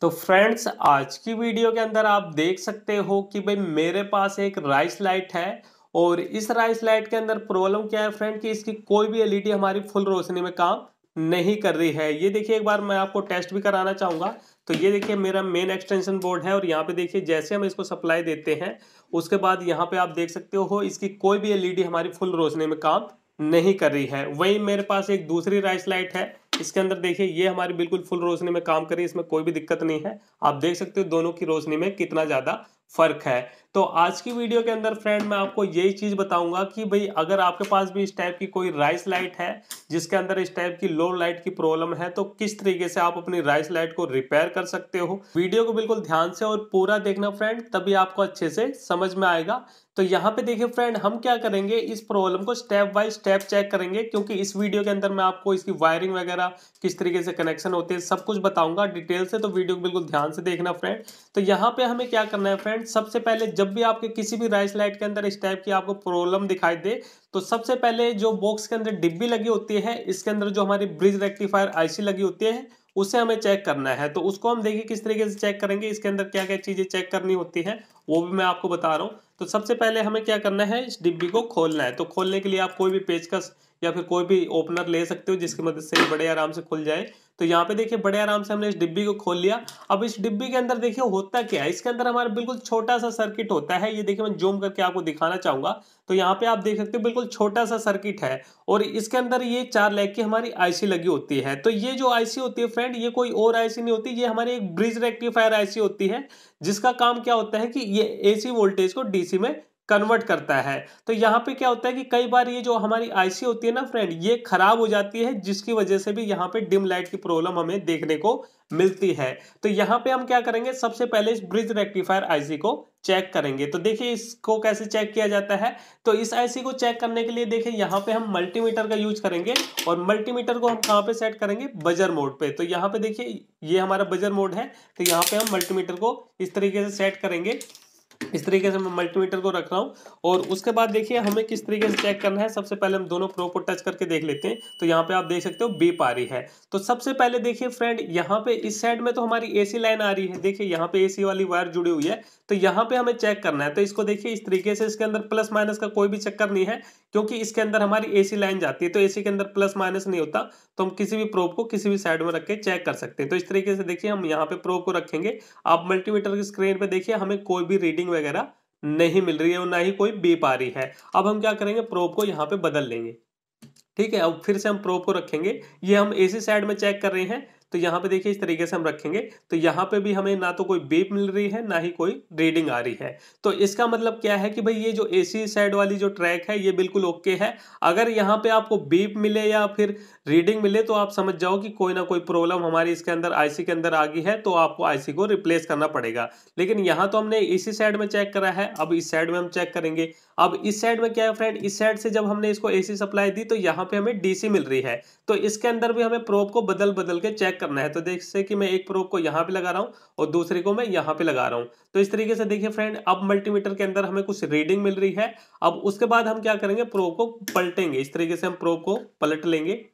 तो फ्रेंड्स आज की वीडियो के अंदर आप देख सकते हो कि भाई मेरे पास एक राइस लाइट है और इस राइस लाइट के अंदर प्रॉब्लम क्या है फ्रेंड कि इसकी कोई भी एलईडी हमारी फुल रोशनी में काम नहीं कर रही है ये देखिए एक बार मैं आपको टेस्ट भी कराना चाहूँगा तो ये देखिए मेरा मेन एक्सटेंशन बोर्ड है और यहाँ पे देखिए जैसे हम इसको सप्लाई देते हैं उसके बाद यहाँ पे आप देख सकते हो इसकी कोई भी एलईडी हमारी फुल रोशनी में काम नहीं कर रही है वहीं मेरे पास एक दूसरी राइस लाइट है इसके अंदर देखिए ये हमारी बिल्कुल फुल रोशनी में काम करी इसमें कोई भी दिक्कत नहीं है आप देख सकते हो दोनों की रोशनी में कितना ज़्यादा फ़र्क है तो आज की वीडियो के अंदर फ्रेंड मैं आपको यही चीज़ बताऊंगा कि भाई अगर आपके पास भी इस टाइप की कोई राइस लाइट है जिसके अंदर इस टाइप की लो लाइट की प्रॉब्लम है तो किस तरीके से आप अपनी राइस लाइट को रिपेयर कर सकते हो वीडियो को बिल्कुल ध्यान से और पूरा देखना फ्रेंड तभी आपको अच्छे से समझ में आएगा तो यहाँ पे देखिए फ्रेंड हम क्या करेंगे इस प्रॉब्लम को स्टेप बाय स्टेप चेक करेंगे क्योंकि इस वीडियो के अंदर मैं आपको इसकी वायरिंग वगैरह किस तरीके से कनेक्शन होते हैं सब कुछ बताऊंगा डिटेल से तो वीडियो को बिल्कुल ध्यान से देखना फ्रेंड तो यहाँ पे हमें क्या करना है फ्रेंड फ्रेंड सबसे पहले जब भी आपके किसी भी राइस लाइट के अंदर इस टाइप की आपको प्रॉब्लम दिखाई दे तो सबसे पहले जो बॉक्स के अंदर डिब्बी लगी होती है इसके अंदर जो हमारी ब्रिज रेक्टिफायर आईसी लगी होती है उसे हमें चेक करना है तो उसको हम देखिए किस तरीके से चेक करेंगे इसके अंदर क्या क्या चीज़ें चेक करनी होती है वो भी मैं आपको बता रहा हूँ तो सबसे पहले हमें क्या करना है इस डिब्बी को खोलना है तो खोलने के लिए आप कोई भी पेचकस या फिर कोई भी ओपनर ले सकते हो जिसकी मदद से बड़े आराम से खुल जाए तो यहाँ पे देखिए बड़े आराम से हमने इस डिब्बी को खोल लिया अब इस डिब्बी के अंदर देखिए होता क्या है इसके अंदर हमारा बिल्कुल छोटा सा सर्किट होता है ये देखिए मैं जूम करके आपको दिखाना चाहूंगा तो यहाँ पे आप देख सकते हो बिल्कुल छोटा सा सर्किट है और इसके अंदर ये चार लैग की हमारी आईसी लगी होती है तो ये जो आईसी होती है फ्रेंड ये कोई और आईसी नहीं होती ये हमारी एक ब्रिज रेक्टिफायर आईसी होती है जिसका काम क्या होता है कि ये एसी वोल्टेज को डीसी में कन्वर्ट करता है तो यहाँ पे क्या होता है कि कई बार ये जो हमारी आईसी होती है ना फ्रेंड ये खराब हो जाती है जिसकी वजह से भी यहाँ पे डिम लाइट की प्रॉब्लम हमें देखने को मिलती है तो यहाँ पे हम क्या करेंगे सबसे पहले इस ब्रिज रेक्टिफायर आईसी को चेक करेंगे तो देखिए इसको कैसे चेक किया जाता है तो इस आईसी को चेक करने के लिए देखिए यहाँ पे हम मल्टीमीटर का यूज करेंगे और मल्टीमीटर को हम कहाँ पे सेट करेंगे बजर मोड पे तो यहाँ पे देखिए ये हमारा बजर मोड है तो यहाँ पे हम मल्टीमीटर को इस तरीके से सेट करेंगे इस तरीके से मैं मल्टीमीटर को रख रहा हूँ और उसके बाद देखिए हमें किस तरीके से चेक करना है सबसे पहले हम दोनों प्रो को टच करके देख लेते हैं तो यहाँ पे आप देख सकते हो बी आ रही है तो सबसे पहले देखिए फ्रेंड यहाँ पे इस साइड में तो हमारी एसी लाइन आ रही है देखिए यहाँ पे एसी वाली वायर जुड़ी हुई है तो यहाँ पे हमें चेक करना है तो इसको देखिए इस तरीके से इसके अंदर प्लस माइनस का कोई भी चक्कर नहीं है क्योंकि इसके अंदर हमारी एसी लाइन जाती है तो एसी के अंदर प्लस माइनस नहीं होता तो हम किसी भी प्रोब को किसी भी साइड में रख के चेक कर सकते हैं तो इस तरीके से देखिए हम यहाँ पे प्रोब को रखेंगे आप मल्टीमीटर की स्क्रीन पर देखिए हमें कोई भी रीडिंग वगैरह नहीं मिल रही है और ना ही कोई बीप आ रही है अब हम क्या करेंगे प्रोब को यहाँ पे बदल लेंगे ठीक है अब फिर से हम प्रोब को रखेंगे ये हम एसी साइड में चेक कर रहे हैं तो यहाँ पे देखिए इस तरीके से हम रखेंगे तो यहाँ पे भी हमें ना तो कोई बीप मिल रही है ना ही कोई रीडिंग आ रही है तो इसका मतलब क्या है कि भाई ये जो ए साइड वाली जो ट्रैक है ये बिल्कुल ओके है अगर यहाँ पे आपको बीप मिले या फिर रीडिंग मिले तो आप समझ जाओ कि कोई ना कोई प्रॉब्लम हमारी इसके अंदर आईसी के अंदर आ गई है तो आपको आईसी को रिप्लेस करना पड़ेगा लेकिन यहाँ तो हमने ए साइड में चेक करा है अब इस साइड में हम चेक करेंगे अब इस साइड में क्या है फ्रेंड इस साइड से जब हमने इसको एसी सप्लाई दी तो यहाँ पे हमें डीसी मिल रही है तो इसके अंदर भी हमें प्रोब को बदल बदल के चेक करना है तो देख से कि मैं एक प्रोब को यहाँ पे लगा रहा हूँ और दूसरे को मैं यहाँ पे लगा रहा हूँ तो इस तरीके से देखिए फ्रेंड अब मल्टीमीटर के अंदर हमें कुछ रीडिंग मिल रही है अब उसके बाद हम क्या करेंगे प्रोब को पलटेंगे इस तरीके से हम प्रोब को पलट लेंगे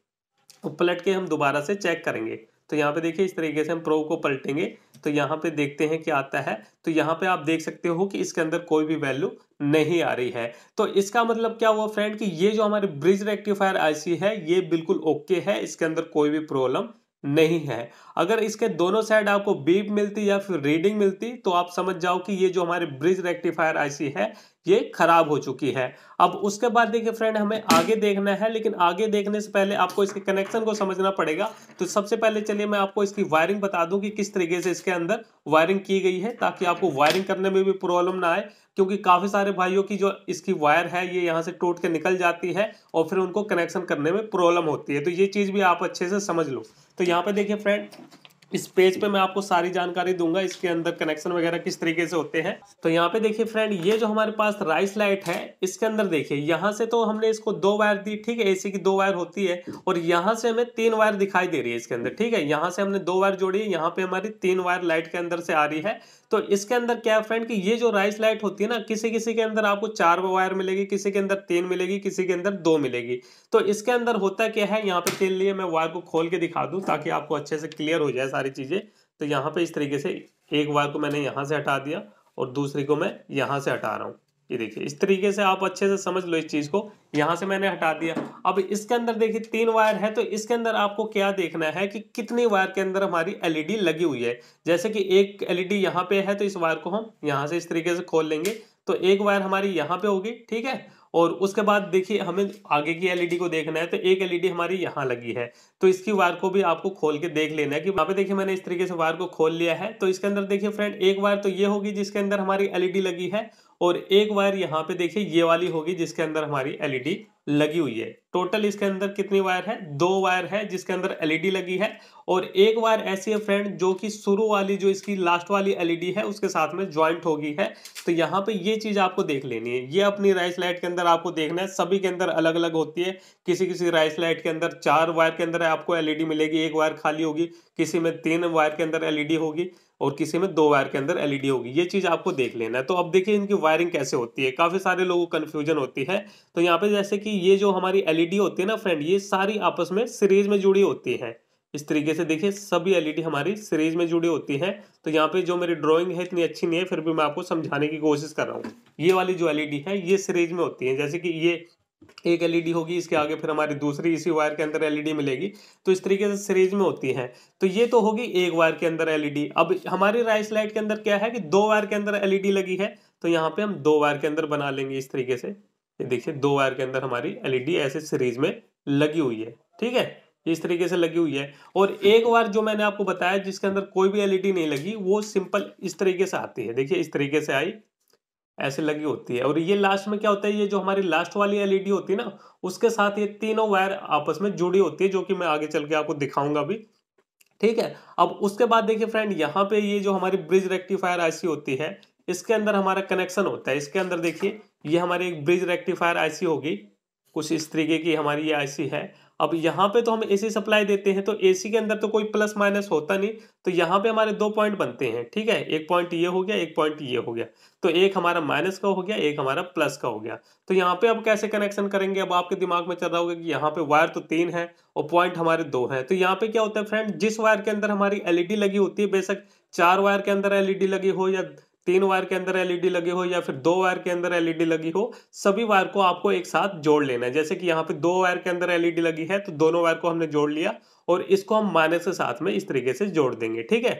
तो पलट के हम दोबारा से चेक करेंगे तो यहाँ पे देखिए इस तरीके से हम प्रोब को पलटेंगे तो यहाँ पे देखते हैं क्या आता है तो यहाँ पे आप देख सकते हो कि इसके अंदर कोई भी वैल्यू नहीं आ रही है तो इसका मतलब क्या हुआ फ्रेंड कि ये जो हमारे ब्रिज रेक्टिफायर आईसी है ये बिल्कुल ओके है इसके अंदर कोई भी प्रॉब्लम नहीं है अगर इसके दोनों साइड आपको बीप मिलती या फिर रीडिंग मिलती तो आप समझ जाओ कि ये जो हमारे ब्रिज रेक्टिफायर आईसी है ये खराब हो चुकी है अब उसके बाद देखिए फ्रेंड हमें आगे देखना है लेकिन आगे देखने से पहले आपको इसके कनेक्शन को समझना पड़ेगा तो सबसे पहले चलिए मैं आपको इसकी वायरिंग बता दूं कि किस तरीके से इसके अंदर वायरिंग की गई है ताकि आपको वायरिंग करने में भी प्रॉब्लम ना आए क्योंकि काफ़ी सारे भाइयों की जो इसकी वायर है ये यहाँ से टूट के निकल जाती है और फिर उनको कनेक्शन करने में प्रॉब्लम होती है तो ये चीज़ भी आप अच्छे से समझ लो तो यहाँ पे देखिए फ्रेंड इस पेज पे मैं आपको सारी जानकारी दूंगा इसके अंदर कनेक्शन वगैरह किस तरीके से होते हैं तो यहाँ पे देखिए फ्रेंड ये जो हमारे पास राइस लाइट है इसके अंदर देखिए यहाँ से तो हमने इसको दो वायर दी ठीक है एसी की दो वायर होती है और यहाँ से हमें तीन वायर दिखाई दे रही है इसके अंदर ठीक है यहाँ से हमने दो वायर जोड़ी है यहाँ पे हमारी तीन वायर लाइट के अंदर से आ रही है तो इसके अंदर क्या है फ्रेंड की ये जो राइस लाइट होती है ना किसी किसी के अंदर आपको चार वायर मिलेगी किसी के अंदर तीन मिलेगी किसी के अंदर दो मिलेगी तो इसके अंदर होता क्या है यहाँ पे के लिए मैं वायर को खोल के दिखा दू ताकि आपको अच्छे से क्लियर हो जाए सारी सारी चीज़ें तो यहाँ पे इस तरीके से एक वायर को मैंने यहाँ से हटा दिया और दूसरी को मैं यहाँ से हटा रहा हूँ ये देखिए इस तरीके से आप अच्छे से समझ लो इस चीज़ को यहाँ से मैंने हटा दिया अब इसके अंदर देखिए तीन वायर है तो इसके अंदर आपको क्या देखना है कि कितनी वायर के अंदर हमारी एलईडी लगी हुई है जैसे कि एक एलईडी यहाँ पे है तो इस वायर को हम यहाँ से इस तरीके से खोल लेंगे तो एक वायर हमारी यहाँ पे होगी ठीक है और उसके बाद देखिए हमें आगे की एलईडी e को देखना है तो एक एलईडी e हमारी यहाँ लगी है तो इसकी वायर को भी आपको खोल के देख लेना है कि वहां पे देखिए मैंने इस तरीके से वायर को खोल लिया है तो इसके अंदर देखिए फ्रेंड एक वायर तो ये होगी जिसके अंदर हमारी एलईडी e लगी है और एक वायर यहाँ पे देखिए ये वाली होगी जिसके अंदर हमारी एलईडी लगी हुई है टोटल इसके अंदर कितनी वायर है दो वायर है जिसके अंदर एलईडी लगी है और एक वायर ऐसी है फ्रेंड जो कि शुरू वाली जो इसकी लास्ट वाली एलईडी है उसके साथ में ज्वाइंट होगी है तो यहाँ पे ये चीज़ आपको देख लेनी है ये अपनी राइस लाइट के अंदर आपको देखना है सभी के अंदर अलग अलग होती है किसी किसी राइस लाइट के अंदर चार वायर के अंदर आपको एलईडी मिलेगी एक वायर खाली होगी किसी में तीन वायर के अंदर एलईडी होगी और किसी में दो वायर के अंदर एलईडी होगी ये चीज़ आपको देख लेना है तो अब देखिए इनकी वायरिंग कैसे होती है काफ़ी सारे लोगों को कंफ्यूजन होती है तो यहाँ पे जैसे कि ये जो हमारी एलईडी एलईडी होती है ना फ्रेंड ये सारी आपस में सीरीज में जुड़ी होती है इस तरीके से देखिए सभी एलईडी हमारी सीरीज में जुड़ी होती है तो यहाँ पे जो मेरी ड्राइंग है इतनी अच्छी नहीं है फिर भी मैं आपको समझाने की कोशिश कर रहा हूँ ये वाली जो एलईडी है ये सीरीज में होती है जैसे कि ये एक एलईडी होगी इसके आगे फिर हमारी दूसरी इसी वायर के अंदर एलईडी मिलेगी तो इस तरीके से सीरीज में होती है तो ये तो होगी एक वायर के अंदर एलईडी अब हमारी राइस लाइट के अंदर क्या है कि दो वायर के अंदर एलईडी लगी है तो यहाँ पे हम दो वायर के अंदर बना लेंगे इस तरीके से ये देखिए दो वायर के अंदर हमारी एलईडी e ऐसे सीरीज में लगी हुई है ठीक है इस तरीके से लगी हुई है और एक बार जो मैंने आपको बताया जिसके अंदर कोई भी एलईडी e नहीं लगी वो सिंपल इस तरीके से आती है देखिए इस तरीके से आई ऐसे लगी होती है और ये लास्ट में क्या होता है ये जो हमारी लास्ट वाली एलईडी e होती है ना उसके साथ ये तीनों वायर आपस में जुड़ी होती है जो कि मैं आगे चल के आपको दिखाऊंगा भी ठीक है अब उसके बाद देखिए फ्रेंड यहाँ पे ये जो हमारी ब्रिज रेक्टिफायर आईसी होती है इसके अंदर हमारा कनेक्शन होता है इसके अंदर देखिए ये हमारी एक ब्रिज रेक्टिफायर आईसी होगी कुछ इस तरीके की हमारी ये आईसी है अब यहाँ पे तो हम एसी सप्लाई देते हैं तो एसी के अंदर तो कोई प्लस माइनस होता नहीं तो यहाँ पे हमारे दो पॉइंट बनते हैं ठीक है एक पॉइंट ये हो गया एक पॉइंट ये हो गया तो एक हमारा माइनस का हो गया एक हमारा प्लस का हो गया तो यहाँ पे अब कैसे कनेक्शन करेंगे अब आपके दिमाग में चल रहा होगा कि यहाँ पे वायर तो तीन है और पॉइंट हमारे दो है तो यहाँ पे क्या होता है फ्रेंड जिस वायर के अंदर हमारी एलईडी लगी होती है बेशक चार वायर के अंदर एलईडी लगी हो या तीन वायर के अंदर एलईडी लगी हो या फिर दो वायर के अंदर एलईडी लगी हो सभी वायर को आपको एक साथ जोड़ लेना है जैसे कि यहाँ पे दो वायर के अंदर एलईडी लगी है तो दोनों वायर को हमने जोड़ लिया और इसको हम माने से साथ में इस तरीके से जोड़ देंगे ठीक है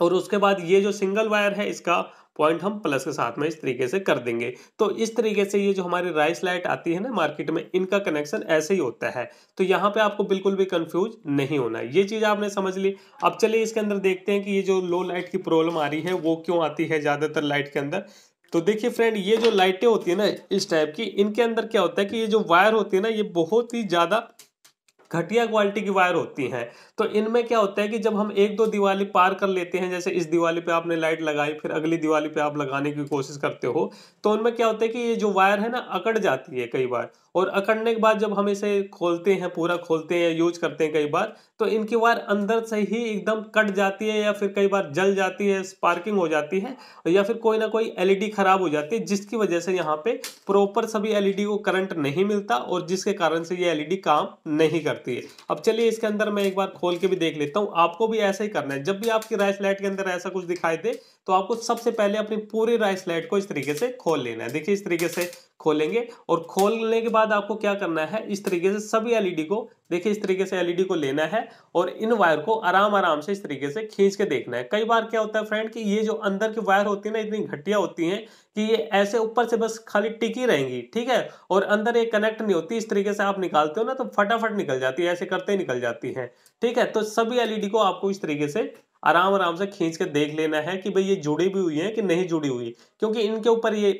और उसके बाद ये जो सिंगल वायर है इसका पॉइंट हम प्लस के साथ में इस तरीके से कर देंगे तो इस तरीके से ये जो हमारी राइस लाइट आती है ना मार्केट में इनका कनेक्शन ऐसे ही होता है तो यहाँ पे आपको बिल्कुल भी कंफ्यूज नहीं होना ये चीज़ आपने समझ ली अब चलिए इसके अंदर देखते हैं कि ये जो लो लाइट की प्रॉब्लम आ रही है वो क्यों आती है ज़्यादातर लाइट के अंदर तो देखिए फ्रेंड ये जो लाइटें होती है ना इस टाइप की इनके अंदर क्या होता है कि ये जो वायर होती है ना ये बहुत ही ज़्यादा घटिया क्वालिटी की वायर होती हैं तो इनमें क्या होता है कि जब हम एक दो दिवाली पार कर लेते हैं जैसे इस दिवाली पे आपने लाइट लगाई फिर अगली दिवाली पे आप लगाने की कोशिश करते हो तो उनमें क्या होता है कि ये जो वायर है ना अकड़ जाती है कई बार और अकड़ने के बाद जब हम इसे खोलते हैं पूरा खोलते हैं यूज करते हैं कई बार तो इनकी वायर अंदर से ही एकदम कट जाती है या फिर कई बार जल जाती है स्पार्किंग हो जाती है या फिर कोई ना कोई एलईडी खराब हो जाती है जिसकी वजह से यहाँ पे प्रॉपर सभी एलईडी को करंट नहीं मिलता और जिसके कारण से ये एल काम नहीं करती है अब चलिए इसके अंदर मैं एक बार खोल के भी देख लेता हूँ आपको भी ऐसा ही करना है जब भी आपकी राइस लाइट के अंदर ऐसा कुछ दिखाई दे तो आपको सबसे पहले अपनी पूरी राइस लाइट को इस तरीके से खोल लेना है देखिए इस तरीके से खोलेंगे और खोलने के बाद आपको क्या करना है इस तरीके से सभी एलईडी को देखिए इस तरीके से एलईडी को लेना है और इन वायर को आराम आराम से इस तरीके से खींच के देखना है कई बार क्या होता है फ्रेंड कि ये जो अंदर की वायर होती है ना इतनी घटिया होती हैं कि ये ऐसे ऊपर से बस खाली टिकी रहेंगी ठीक है और अंदर ये कनेक्ट नहीं होती इस तरीके से आप निकालते हो ना तो फटाफट निकल जाती है ऐसे करते ही निकल जाती है ठीक है तो सभी एलईडी को आपको इस तरीके से आराम आराम से खींच के देख लेना है कि भाई ये जुड़ी भी हुई है कि नहीं जुड़ी हुई क्योंकि इनके ऊपर ये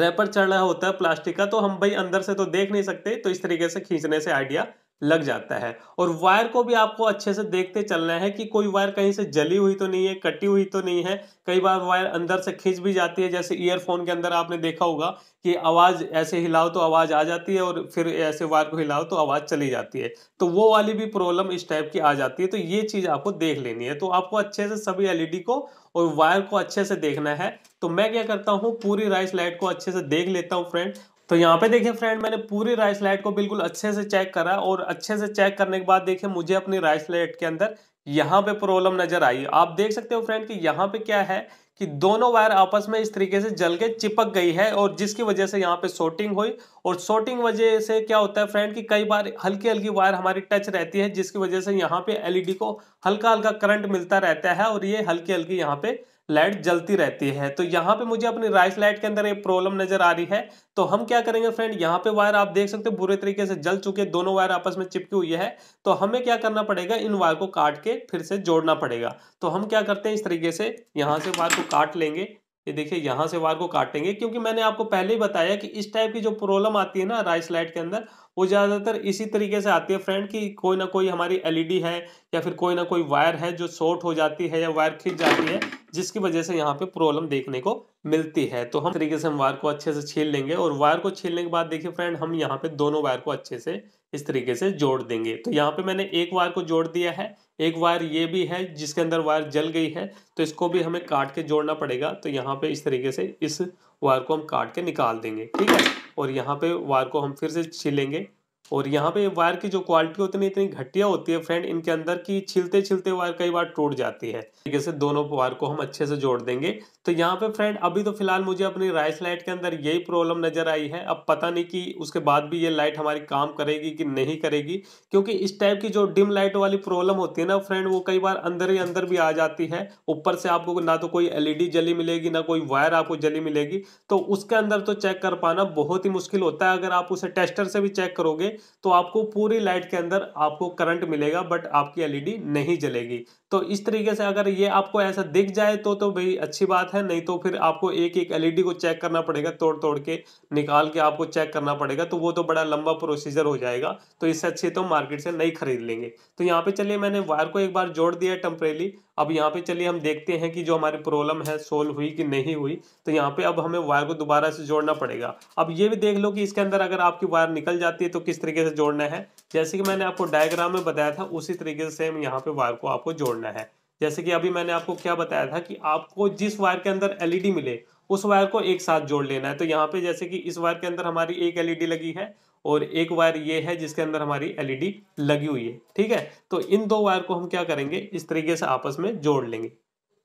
रैपर चढ़ा होता है प्लास्टिक का तो हम भाई अंदर से तो देख नहीं सकते तो इस तरीके से खींचने से आइडिया लग जाता है और वायर को भी आपको अच्छे से देखते चलना है कि कोई वायर कहीं से जली हुई तो नहीं है कटी हुई तो नहीं है कई बार वायर अंदर से खींच भी जाती है जैसे ईयरफोन के अंदर आपने देखा होगा कि आवाज़ ऐसे हिलाओ तो आवाज़ आ जाती है और फिर ऐसे वायर को हिलाओ तो आवाज़ चली जाती है तो वो वाली भी प्रॉब्लम इस टाइप की आ जाती है तो ये चीज़ आपको देख लेनी है तो आपको अच्छे से सभी एलईडी को और वायर को अच्छे से देखना है तो मैं क्या करता हूँ पूरी राइस लाइट को अच्छे से देख लेता हूँ फ्रेंड तो यहाँ पे देखिए फ्रेंड मैंने पूरी राइस लाइट को बिल्कुल अच्छे से चेक करा और अच्छे से चेक करने के बाद देखिए मुझे अपनी राइस लाइट के अंदर यहाँ पे प्रॉब्लम नजर आई आप देख सकते हो फ्रेंड कि यहाँ पे क्या है कि दोनों वायर आपस में इस तरीके से जल के चिपक गई है और जिसकी वजह से यहाँ पे शॉर्टिंग हुई और शॉर्टिंग वजह से क्या होता है फ्रेंड कि कई बार हल्की हल्की वायर हमारी टच रहती है जिसकी वजह से यहाँ पे एलईडी को हल्का हल्का करंट मिलता रहता है और ये हल्की हल्की यहाँ पे लाइट जलती रहती है तो यहाँ पे मुझे अपनी राइस लाइट के अंदर एक प्रॉब्लम नजर आ रही है तो हम क्या करेंगे फ्रेंड यहाँ पे वायर आप देख सकते हो बुरे तरीके से जल चुके दोनों वायर आपस में चिपकी हुई है तो हमें क्या करना पड़ेगा इन वायर को काट के फिर से जोड़ना पड़ेगा तो हम क्या करते हैं इस तरीके से यहाँ से वायर को काट लेंगे ये देखिए यहाँ से वायर को काटेंगे क्योंकि मैंने आपको पहले ही बताया कि इस टाइप की जो प्रॉब्लम आती है ना राइस लाइट के अंदर वो ज़्यादातर इसी तरीके से आती है फ्रेंड कि कोई ना कोई हमारी एलईडी e है या फिर कोई ना कोई वायर है जो शॉर्ट हो जाती है या वायर खिंच जाती है जिसकी वजह से यहाँ पे प्रॉब्लम देखने को मिलती है तो हम तरीके से हम वायर को अच्छे से छील लेंगे और वायर को छीलने के बाद देखिए फ्रेंड हम यहाँ पे दोनों वायर को अच्छे से इस तरीके से जोड़ देंगे तो यहाँ पे मैंने एक वायर को जोड़ दिया है एक वायर ये भी है जिसके अंदर वायर जल गई है तो इसको भी हमें काट के जोड़ना पड़ेगा तो यहाँ पे इस तरीके से इस वायर को हम काट के निकाल देंगे ठीक है और यहाँ पे वार को हम फिर से छीलेंगे और यहाँ पे वायर की जो क्वालिटी होती है इतनी घटिया होती है फ्रेंड इनके अंदर की छिलते छिलते वायर कई बार टूट जाती है जैसे दोनों वायर को हम अच्छे से जोड़ देंगे तो यहाँ पे फ्रेंड अभी तो फिलहाल मुझे अपनी राइस लाइट के अंदर यही प्रॉब्लम नज़र आई है अब पता नहीं कि उसके बाद भी ये लाइट हमारी काम करेगी कि नहीं करेगी क्योंकि इस टाइप की जो डिम लाइट वाली प्रॉब्लम होती है ना फ्रेंड वो कई बार अंदर ही अंदर भी आ जाती है ऊपर से आपको ना तो कोई एलईडी जली मिलेगी ना कोई वायर आपको जली मिलेगी तो उसके अंदर तो चेक कर पाना बहुत ही मुश्किल होता है अगर आप उसे टेस्टर से भी चेक करोगे तो आपको पूरी लाइट के अंदर आपको करंट मिलेगा बट आपकी एलईडी नहीं जलेगी तो इस तरीके से अगर ये आपको ऐसा दिख जाए तो तो भाई अच्छी बात है नहीं तो फिर आपको एक एक एलईडी e को चेक करना पड़ेगा तोड़ तोड़ के निकाल के आपको चेक करना पड़ेगा तो वो तो बड़ा लंबा प्रोसीजर हो जाएगा तो इससे अच्छे तो मार्केट से नहीं खरीद लेंगे तो यहाँ पे चलिए मैंने वायर को एक बार जोड़ दिया टेम्परेली अब यहाँ पे चलिए हम देखते हैं कि जो हमारी प्रॉब्लम है सोल्व हुई कि नहीं हुई तो यहाँ पे अब हमें वायर को दोबारा से जोड़ना पड़ेगा अब ये भी देख लो कि इसके अंदर अगर आपकी वायर निकल जाती है तो किस तरीके से जोड़ना है जैसे कि मैंने आपको डायग्राम में बताया था उसी तरीके से सेम यहाँ पे वायर को आपको जोड़ना है जैसे कि अभी मैंने आपको क्या बताया था कि आपको जिस वायर के अंदर एलईडी मिले उस वायर को एक साथ जोड़ लेना है तो यहाँ पे जैसे कि इस वायर के अंदर हमारी एक एलईडी लगी है और एक वायर ये है जिसके अंदर हमारी एलईडी लगी हुई है ठीक है तो इन दो वायर को हम क्या करेंगे इस तरीके से आपस में जोड़ लेंगे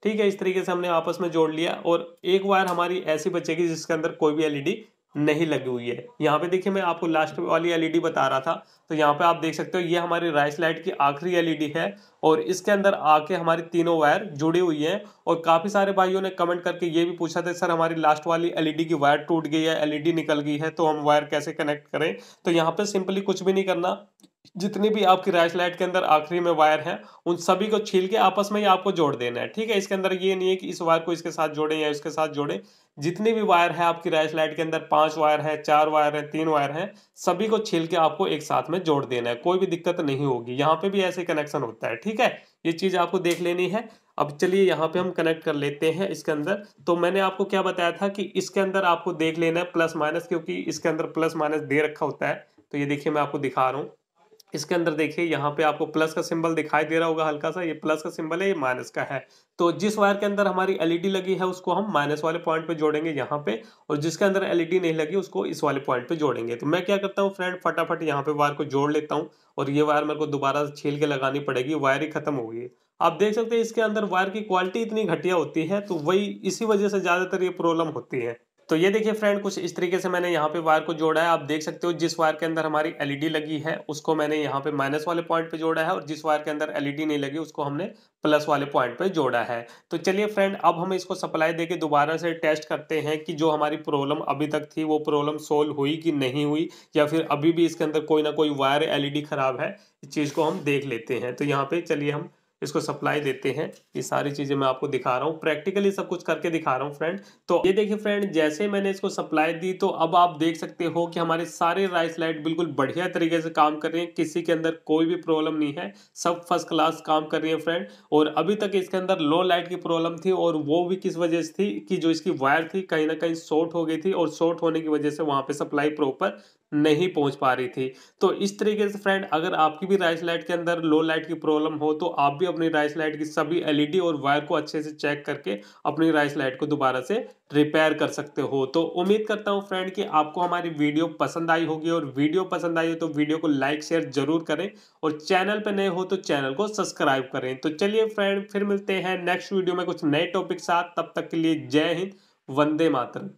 ठीक है इस तरीके से हमने आपस में जोड़ लिया और एक वायर हमारी ऐसी बचेगी जिसके अंदर कोई भी एलईडी नहीं लगी हुई है यहाँ पे देखिए मैं आपको लास्ट वाली एलईडी बता रहा था तो यहाँ पे आप देख सकते हो ये हमारी राइस लाइट की आखिरी एलईडी है और इसके अंदर आके हमारी तीनों वायर जुड़ी हुई हैं और काफ़ी सारे भाइयों ने कमेंट करके ये भी पूछा था सर हमारी लास्ट वाली एलईडी की वायर टूट गई है एलईडी निकल गई है तो हम वायर कैसे कनेक्ट करें तो यहाँ पे सिंपली कुछ भी नहीं करना जितनी भी आपकी राइट लाइट के अंदर आखिरी में वायर है उन सभी को छील के आपस में ही आपको जोड़ देना है ठीक है इसके अंदर ये नहीं है कि इस वायर को इसके साथ जोड़ें या इसके साथ जोड़ें जितने भी वायर है आपकी राइट लाइट के अंदर पांच वायर है चार वायर है तीन वायर है सभी को छील के आपको एक साथ में जोड़ देना है कोई भी दिक्कत नहीं होगी यहाँ पे भी ऐसे कनेक्शन होता है ठीक है ये चीज़ आपको देख लेनी है अब चलिए यहाँ पे हम कनेक्ट कर लेते हैं इसके अंदर तो मैंने आपको क्या बताया था कि इसके अंदर आपको देख लेना है प्लस माइनस क्योंकि इसके अंदर प्लस माइनस दे रखा होता है तो ये देखिए मैं आपको दिखा रहा हूँ इसके अंदर देखिए यहाँ पे आपको प्लस का सिंबल दिखाई दे रहा होगा हल्का सा ये प्लस का सिंबल है ये माइनस का है तो जिस वायर के अंदर हमारी एलईडी लगी है उसको हम माइनस वाले पॉइंट पे जोड़ेंगे यहाँ पे और जिसके अंदर एलईडी नहीं लगी उसको इस वाले पॉइंट पे जोड़ेंगे तो मैं क्या करता हूँ फ्रेंड फटाफट यहाँ पे वायर को जोड़ लेता हूँ और ये वायर मेरे को दोबारा छील के लगानी पड़ेगी वायर ही खत्म होगी आप देख सकते हैं इसके अंदर वायर की क्वालिटी इतनी घटिया होती है तो वही इसी वजह से ज़्यादातर ये प्रॉब्लम होती है तो ये देखिए फ्रेंड कुछ इस तरीके से मैंने यहाँ पे वायर को जोड़ा है आप देख सकते हो जिस वायर के अंदर हमारी एलईडी लगी है उसको मैंने यहाँ पे माइनस वाले पॉइंट पे जोड़ा है और जिस वायर के अंदर एलईडी नहीं लगी उसको हमने प्लस वाले पॉइंट पे जोड़ा है तो चलिए फ्रेंड अब हम इसको सप्लाई देके दोबारा से टेस्ट करते हैं कि जो हमारी प्रॉब्लम अभी तक थी वो प्रॉब्लम सोल्व हुई कि नहीं हुई या फिर अभी भी इसके अंदर कोई ना कोई वायर एलईडी खराब है इस चीज़ को हम देख लेते हैं तो यहाँ पे चलिए हम इसको सप्लाई देते हैं ये सारी चीज़ें मैं आपको दिखा रहा हूँ प्रैक्टिकली सब कुछ करके दिखा रहा हूँ फ्रेंड तो ये देखिए फ्रेंड जैसे मैंने इसको सप्लाई दी तो अब आप देख सकते हो कि हमारे सारे राइस लाइट बिल्कुल बढ़िया तरीके से काम कर रहे हैं किसी के अंदर कोई भी प्रॉब्लम नहीं है सब फर्स्ट क्लास काम कर रही है फ्रेंड और अभी तक इसके अंदर लो लाइट की प्रॉब्लम थी और वो भी किस वजह से थी कि जो इसकी वायर थी कहीं ना कहीं शॉर्ट हो गई थी और शॉर्ट होने की वजह से वहां पर सप्लाई प्रॉपर नहीं पहुंच पा रही थी तो इस तरीके से फ्रेंड अगर आपकी भी राइस लाइट के अंदर लो लाइट की प्रॉब्लम हो तो आप भी भी अपनी राइस लाइट की सभी एलईडी और वायर को अच्छे से चेक करके अपनी राइस लाइट को दोबारा से रिपेयर कर सकते हो तो उम्मीद करता हूँ फ्रेंड कि आपको हमारी वीडियो पसंद आई होगी और वीडियो पसंद आई हो तो वीडियो को लाइक शेयर जरूर करें और चैनल पर नए हो तो चैनल को सब्सक्राइब करें तो चलिए फ्रेंड फिर मिलते हैं नेक्स्ट वीडियो में कुछ नए टॉपिक साथ तब तक के लिए जय हिंद वंदे मातरम